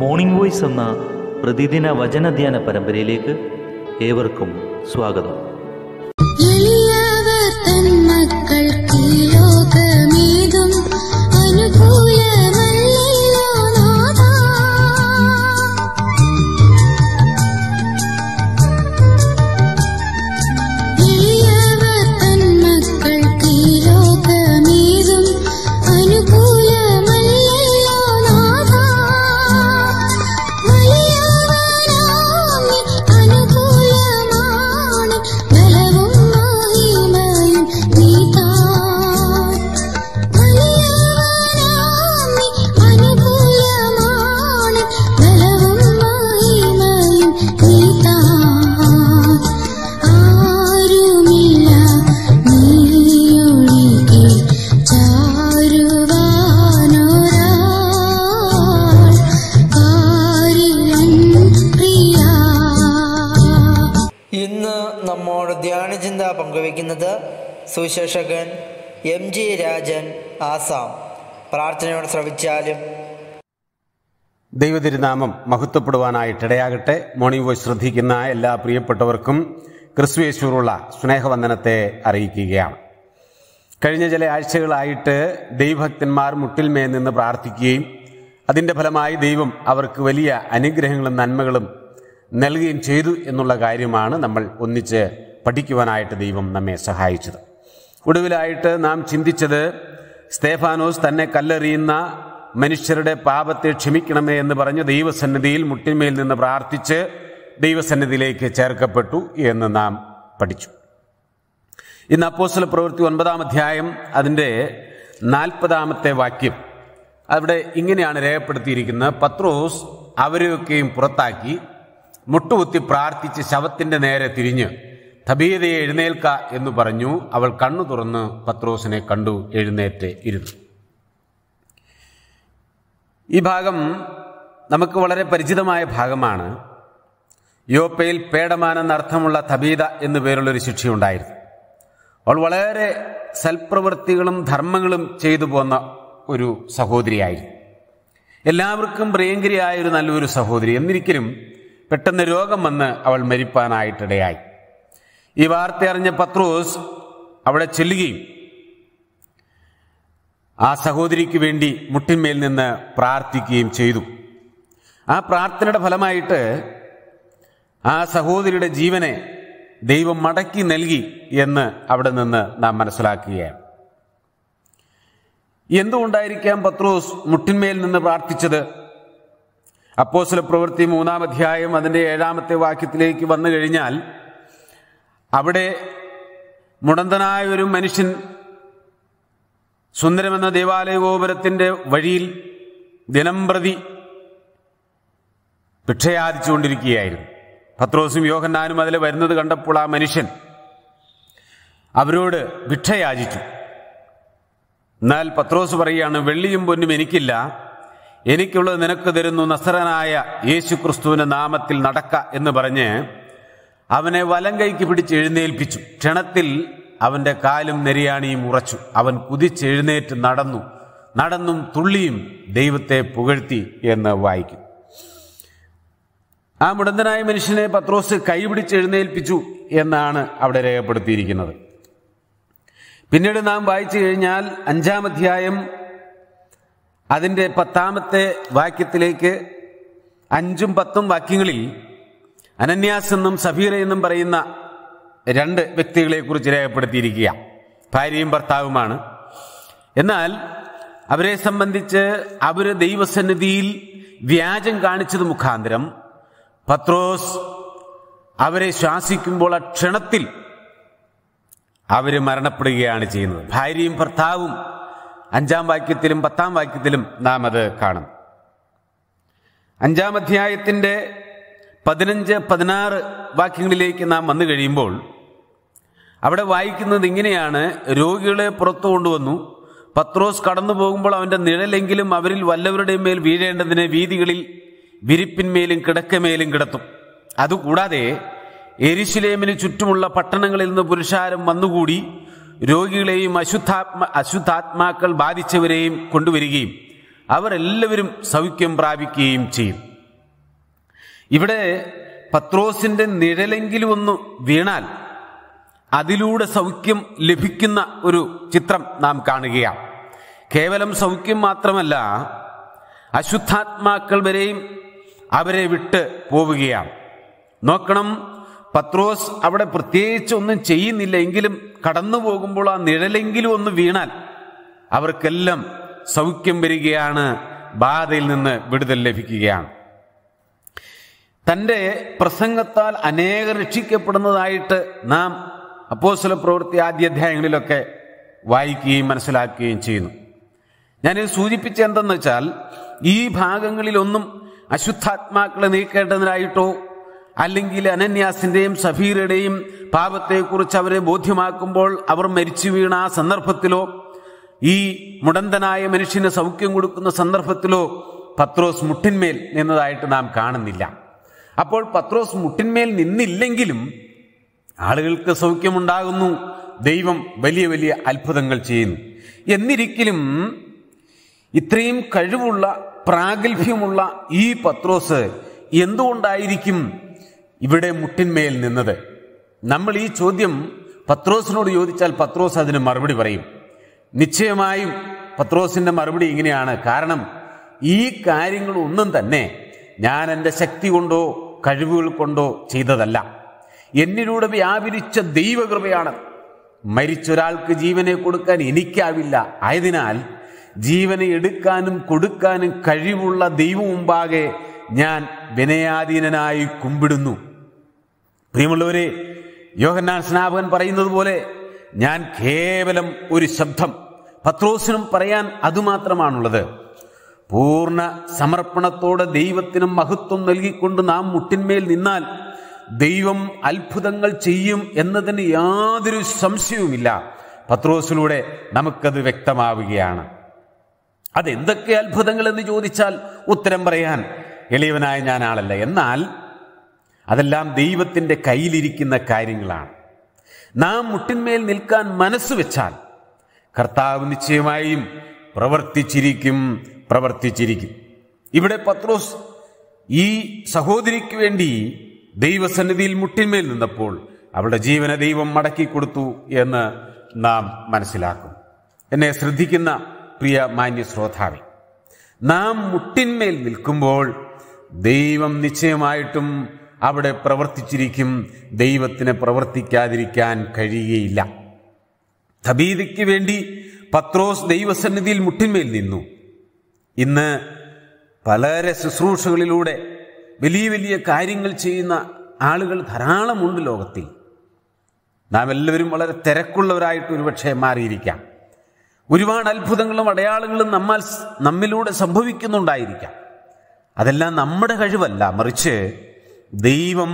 morning voice എന്ന പ്രതിദിന വചനധ്യാന പരമ്പരയിലേക്ക് ഏവർക്കും സ്വാഗതം മക്കൾ സുശേഷകൻ എം ജി രാജൻ ആസാം പ്രാർത്ഥനയോട് ശ്രവിച്ചാലും ദൈവതിരുനാമം മഹത്വപ്പെടുവാനായിട്ടിടയാകട്ടെ മോർണിംഗ് വോയിസ് ശ്രദ്ധിക്കുന്ന എല്ലാ പ്രിയപ്പെട്ടവർക്കും ക്രിസ്തുയേശുവിനുള്ള സ്നേഹവന്ദനത്തെ അറിയിക്കുകയാണ് കഴിഞ്ഞ ചില ആഴ്ചകളായിട്ട് ദൈവഭക്തന്മാർ മുട്ടിൽമേൽ നിന്ന് പ്രാർത്ഥിക്കുകയും അതിൻ്റെ ഫലമായി ദൈവം അവർക്ക് വലിയ അനുഗ്രഹങ്ങളും നന്മകളും നൽകുകയും ചെയ്തു എന്നുള്ള കാര്യമാണ് നമ്മൾ ഒന്നിച്ച് പഠിക്കുവാനായിട്ട് ദൈവം നമ്മെ സഹായിച്ചത് ഒടുവിലായിട്ട് നാം ചിന്തിച്ചത് സ്തേഫാനോസ് തന്നെ കല്ലെറിയുന്ന മനുഷ്യരുടെ പാപത്തെ ക്ഷമിക്കണമേ എന്ന് പറഞ്ഞ് ദൈവസന്നിധിയിൽ മുട്ടിന്മേൽ നിന്ന് പ്രാർത്ഥിച്ച് ദൈവസന്നിധിയിലേക്ക് ചേർക്കപ്പെട്ടു എന്ന് നാം പഠിച്ചു ഇന്ന് അപ്പോസ്ല പ്രവൃത്തി ഒൻപതാം അധ്യായം അതിൻ്റെ നാൽപ്പതാമത്തെ വാക്യം അവിടെ ഇങ്ങനെയാണ് രേഖപ്പെടുത്തിയിരിക്കുന്നത് പത്രോസ് അവരെയൊക്കെയും പുറത്താക്കി മുട്ടുകുത്തി പ്രാർത്ഥിച്ച് ശവത്തിൻ്റെ നേരെ തിരിഞ്ഞ് തബീതയെ എഴുന്നേൽക്ക എന്ന് പറഞ്ഞു അവൾ കണ്ണു തുറന്ന് പത്രോസിനെ കണ്ടു എഴുന്നേറ്റ് ഇരുന്നു ഈ ഭാഗം നമുക്ക് വളരെ പരിചിതമായ ഭാഗമാണ് യോപ്പയിൽ പേടമാനെന്നർത്ഥമുള്ള തബീത എന്നു പേരുള്ളൊരു ശിക്ഷയുണ്ടായിരുന്നു അവൾ വളരെ സൽപ്രവൃത്തികളും ധർമ്മങ്ങളും ചെയ്തു പോന്ന ഒരു സഹോദരിയായിരുന്നു എല്ലാവർക്കും പ്രിയങ്കരിയായ ഒരു നല്ലൊരു സഹോദരി എന്നിരിക്കലും പെട്ടെന്ന് രോഗം വന്ന് അവൾ മരിപ്പാനായിട്ടിടയായി ഈ വാർത്ത അറിഞ്ഞ പത്രൂസ് അവിടെ ചെല്ലുകയും ആ സഹോദരിക്ക് വേണ്ടി മുട്ടിന്മേൽ നിന്ന് പ്രാർത്ഥിക്കുകയും ചെയ്തു ആ പ്രാർത്ഥനയുടെ ഫലമായിട്ട് ആ സഹോദരിയുടെ ജീവനെ ദൈവം മടക്കി നൽകി എന്ന് അവിടെ നിന്ന് നാം മനസ്സിലാക്കുകയാണ് എന്തുകൊണ്ടായിരിക്കാം പത്രോസ് മുട്ടിന്മേൽ നിന്ന് പ്രാർത്ഥിച്ചത് അപ്പോസിലെ പ്രവൃത്തി മൂന്നാം അധ്യായം അതിൻ്റെ ഏഴാമത്തെ വാക്യത്തിലേക്ക് വന്നു കഴിഞ്ഞാൽ അവിടെ മുടന്തനായ ഒരു മനുഷ്യൻ സുന്ദരമെന്ന ദേവാലയ ഗോപുരത്തിൻ്റെ വഴിയിൽ ദിനംപ്രതി ഭിക്ഷയാദിച്ചുകൊണ്ടിരിക്കുകയായിരുന്നു പത്രോസും യോഹന്നാനും അതിൽ വരുന്നത് കണ്ടപ്പോൾ ആ മനുഷ്യൻ അവരോട് ഭിക്ഷയാചിച്ചു എന്നാൽ പത്രോസ് പറയുകയാണ് വെള്ളിയും പൊന്നും എനിക്കില്ല എനിക്കുള്ളത് നിനക്ക് തരുന്നു നസറനായ യേശു ക്രിസ്തുവിന്റെ നാമത്തിൽ നടക്ക എന്ന് പറഞ്ഞ് അവനെ വലം കൈക്ക് പിടിച്ച് എഴുന്നേൽപ്പിച്ചു ക്ഷണത്തിൽ അവന്റെ കാലും നെരിയാണിയും ഉറച്ചു അവൻ കുതിച്ചെഴുന്നേറ്റ് നടന്നു നടന്നും തുള്ളിയും ദൈവത്തെ പുകഴ്ത്തി എന്ന് വായിക്കും ആ മുടന്തനായ മനുഷ്യനെ പത്രോസ് കൈപിടിച്ച് എഴുന്നേൽപ്പിച്ചു എന്നാണ് അവിടെ രേഖപ്പെടുത്തിയിരിക്കുന്നത് പിന്നീട് നാം വായിച്ചു കഴിഞ്ഞാൽ അഞ്ചാം അധ്യായം അതിൻ്റെ പത്താമത്തെ വാക്യത്തിലേക്ക് അഞ്ചും പത്തും വാക്യങ്ങളിൽ അനന്യാസ് എന്നും സഫീർ എന്നും പറയുന്ന രണ്ട് വ്യക്തികളെ കുറിച്ച് രേഖപ്പെടുത്തിയിരിക്കുക ഭാര്യയും ഭർത്താവുമാണ് എന്നാൽ അവരെ സംബന്ധിച്ച് അവർ ദൈവസന്നിധിയിൽ വ്യാജം കാണിച്ചത് മുഖാന്തരം പത്രോസ് അവരെ ശ്വാസിക്കുമ്പോൾ ആ ക്ഷണത്തിൽ അവർ മരണപ്പെടുകയാണ് ചെയ്യുന്നത് ഭാര്യയും ഭർത്താവും അഞ്ചാം വാക്യത്തിലും പത്താം വാക്യത്തിലും നാം അത് കാണും അഞ്ചാം അധ്യായത്തിന്റെ പതിനഞ്ച് പതിനാറ് വാക്യങ്ങളിലേക്ക് നാം വന്നു കഴിയുമ്പോൾ അവിടെ വായിക്കുന്നത് ഇങ്ങനെയാണ് രോഗികളെ പുറത്തു കൊണ്ടുവന്നു പത്രോസ് കടന്നു പോകുമ്പോൾ അവൻ്റെ നിഴലെങ്കിലും അവരിൽ വല്ലവരുടെയും മേൽ വീഴേണ്ടതിന് വീതികളിൽ വിരിപ്പിന്മേലും കിടക്കമേലും കിടത്തും അതുകൂടാതെ എരിശിലേമിന് ചുറ്റുമുള്ള പട്ടണങ്ങളിൽ നിന്ന് പുരുഷാരം വന്നുകൂടി രോഗികളെയും അശുദ്ധാത്മ അശുദ്ധാത്മാക്കൾ ബാധിച്ചവരെയും കൊണ്ടുവരികയും അവരെല്ലാവരും സൗഖ്യം പ്രാപിക്കുകയും ചെയ്യും ഇവിടെ പത്രോസിന്റെ നിഴലെങ്കിലും ഒന്ന് വീണാൽ അതിലൂടെ സൗഖ്യം ലഭിക്കുന്ന ഒരു ചിത്രം നാം കാണുകയാണ് കേവലം സൗഖ്യം മാത്രമല്ല അശുദ്ധാത്മാക്കൾ വരെയും അവരെ വിട്ട് പോവുകയാണ് നോക്കണം പത്രോസ് അവിടെ പ്രത്യേകിച്ച് ഒന്നും ചെയ്യുന്നില്ല എങ്കിലും കടന്നു പോകുമ്പോൾ ആ നിഴലെങ്കിലും ഒന്ന് വീണാൽ അവർക്കെല്ലാം സൗഖ്യം വരികയാണ് ബാധയിൽ നിന്ന് വിടുതൽ ലഭിക്കുകയാണ് തൻ്റെ പ്രസംഗത്താൽ അനേകർ രക്ഷിക്കപ്പെടുന്നതായിട്ട് നാം അപ്പോസ്വല പ്രവൃത്തി അധ്യായങ്ങളിലൊക്കെ വായിക്കുകയും മനസ്സിലാക്കുകയും ചെയ്യുന്നു ഞാനിത് സൂചിപ്പിച്ച എന്തെന്ന് വെച്ചാൽ ഈ ഭാഗങ്ങളിലൊന്നും അശുദ്ധാത്മാക്കളെ നീക്കേണ്ടതിനായിട്ടോ അല്ലെങ്കിൽ അനന്യാസിൻ്റെയും സഫീറുടെയും പാപത്തെക്കുറിച്ച് അവരെ ബോധ്യമാക്കുമ്പോൾ അവർ മരിച്ചു വീണ ആ സന്ദർഭത്തിലോ ഈ മുടന്തനായ മനുഷ്യന് സൗഖ്യം കൊടുക്കുന്ന സന്ദർഭത്തിലോ പത്രോസ് മുട്ടിന്മേൽ നിന്നതായിട്ട് നാം കാണുന്നില്ല അപ്പോൾ പത്രോസ് മുട്ടിന്മേൽ നിന്നില്ലെങ്കിലും ആളുകൾക്ക് സൗഖ്യമുണ്ടാകുന്നു ദൈവം വലിയ വലിയ അത്ഭുതങ്ങൾ ചെയ്യുന്നു എന്നിരിക്കലും ഇത്രയും കഴിവുള്ള പ്രാഗൽഭ്യമുള്ള ഈ പത്രോസ് എന്തുകൊണ്ടായിരിക്കും ഇവിടെ മുട്ടിന്മേൽ നിന്നത് നമ്മൾ ഈ ചോദ്യം പത്രോസിനോട് ചോദിച്ചാൽ പത്രോസ് അതിന് മറുപടി പറയും നിശ്ചയമായും പത്രോസിന്റെ മറുപടി ഇങ്ങനെയാണ് കാരണം ഈ കാര്യങ്ങൾ ഒന്നും തന്നെ ഞാൻ എൻ്റെ ശക്തി കൊണ്ടോ കഴിവുകൾ കൊണ്ടോ ചെയ്തതല്ല എന്നിലൂടെ വ്യാപരിച്ച ദൈവകൃപയാണ് മരിച്ചൊരാൾക്ക് ജീവനെ കൊടുക്കാൻ എനിക്കാവില്ല ആയതിനാൽ ജീവനെ എടുക്കാനും കൊടുക്കാനും കഴിവുള്ള ദൈവം മുമ്പാകെ ഞാൻ വിനയാധീനനായി കുമ്പിടുന്നു പ്രിയമുള്ളവരെ യോഹന്നാൻ സ്നാപകൻ പറയുന്നത് പോലെ ഞാൻ കേവലം ഒരു ശബ്ദം പത്രോസിനും പറയാൻ അതുമാത്രമാണുള്ളത് പൂർണ്ണ സമർപ്പണത്തോടെ ദൈവത്തിനും മഹത്വം നൽകിക്കൊണ്ട് നാം മുട്ടിന്മേൽ നിന്നാൽ ദൈവം അത്ഭുതങ്ങൾ ചെയ്യും എന്നതിന് യാതൊരു സംശയവുമില്ല പത്രോസിലൂടെ നമുക്കത് വ്യക്തമാവുകയാണ് അതെന്തൊക്കെ അത്ഭുതങ്ങൾ എന്ന് ചോദിച്ചാൽ ഉത്തരം പറയാൻ എളിയവനായ ഞാൻ ആളല്ല എന്നാൽ അതെല്ലാം ദൈവത്തിൻ്റെ കയ്യിലിരിക്കുന്ന കാര്യങ്ങളാണ് നാം മുട്ടിന്മേൽ നിൽക്കാൻ മനസ്സ് വെച്ചാൽ കർത്താവ് നിശ്ചയമായും പ്രവർത്തിച്ചിരിക്കും പ്രവർത്തിച്ചിരിക്കും ഇവിടെ പത്രോസ് ഈ സഹോദരിക്ക് വേണ്ടി ദൈവസന്നിധിയിൽ മുട്ടിന്മേൽ നിന്നപ്പോൾ അവളുടെ ജീവന ദൈവം മടക്കി കൊടുത്തു എന്ന് നാം മനസ്സിലാക്കും എന്നെ ശ്രദ്ധിക്കുന്ന പ്രിയ മാന്യ ശ്രോതാവി നാം മുട്ടിന്മേൽ നിൽക്കുമ്പോൾ ദൈവം നിശ്ചയമായിട്ടും അവിടെ പ്രവർത്തിച്ചിരിക്കും ദൈവത്തിന് പ്രവർത്തിക്കാതിരിക്കാൻ കഴിയുകയില്ല തബീതയ്ക്ക് വേണ്ടി പത്രോസ് ദൈവസന്നിധിയിൽ മുട്ടിന്മേൽ നിന്നു ഇന്ന് പലരെ ശുശ്രൂഷകളിലൂടെ വലിയ വലിയ കാര്യങ്ങൾ ചെയ്യുന്ന ആളുകൾ ധാരാളമുണ്ട് ലോകത്തിൽ നാം എല്ലാവരും വളരെ തിരക്കുള്ളവരായിട്ട് ഒരുപക്ഷെ മാറിയിരിക്കാം ഒരുപാട് അത്ഭുതങ്ങളും അടയാളങ്ങളും നമ്മൾ നമ്മിലൂടെ സംഭവിക്കുന്നുണ്ടായിരിക്കാം അതെല്ലാം നമ്മുടെ കഴിവല്ല മറിച്ച് ദൈവം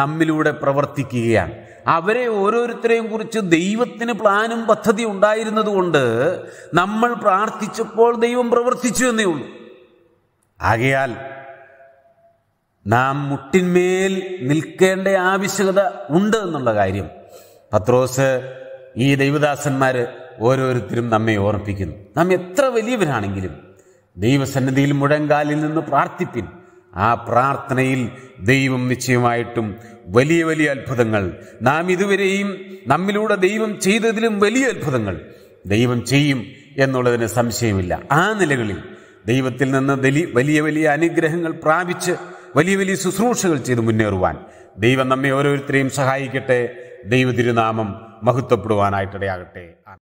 നമ്മിലൂടെ പ്രവർത്തിക്കുകയാണ് അവരെ ഓരോരുത്തരെയും കുറിച്ച് ദൈവത്തിന് പ്ലാനും പദ്ധതി ഉണ്ടായിരുന്നതുകൊണ്ട് നമ്മൾ പ്രാർത്ഥിച്ചപ്പോൾ ദൈവം പ്രവർത്തിച്ചു എന്നേ ഉള്ളൂ ആകയാൽ നാം മുട്ടിന്മേൽ നിൽക്കേണ്ട ആവശ്യകത ഉണ്ട് എന്നുള്ള കാര്യം പത്രോസ് ഈ ദൈവദാസന്മാർ ഓരോരുത്തരും നമ്മെ ഓർമ്മിപ്പിക്കുന്നു നാം എത്ര വലിയവരാണെങ്കിലും ദൈവസന്നിധിയിൽ മുഴങ്കാലിൽ നിന്ന് പ്രാർത്ഥിപ്പിൻ ആ പ്രാർത്ഥനയിൽ ദൈവം നിശ്ചയമായിട്ടും വലിയ വലിയ അത്ഭുതങ്ങൾ നാം ഇതുവരെയും നമ്മിലൂടെ ദൈവം ചെയ്തതിലും വലിയ അത്ഭുതങ്ങൾ ദൈവം ചെയ്യും എന്നുള്ളതിന് സംശയമില്ല ആ നിലകളിൽ ദൈവത്തിൽ നിന്ന് വലിയ വലിയ അനുഗ്രഹങ്ങൾ പ്രാപിച്ച് വലിയ വലിയ ശുശ്രൂഷകൾ ചെയ്ത് മുന്നേറുവാൻ ദൈവം നമ്മെ ഓരോരുത്തരെയും സഹായിക്കട്ടെ ദൈവതിരുനാമം മഹത്വപ്പെടുവാനായിട്ടിടയാകട്ടെ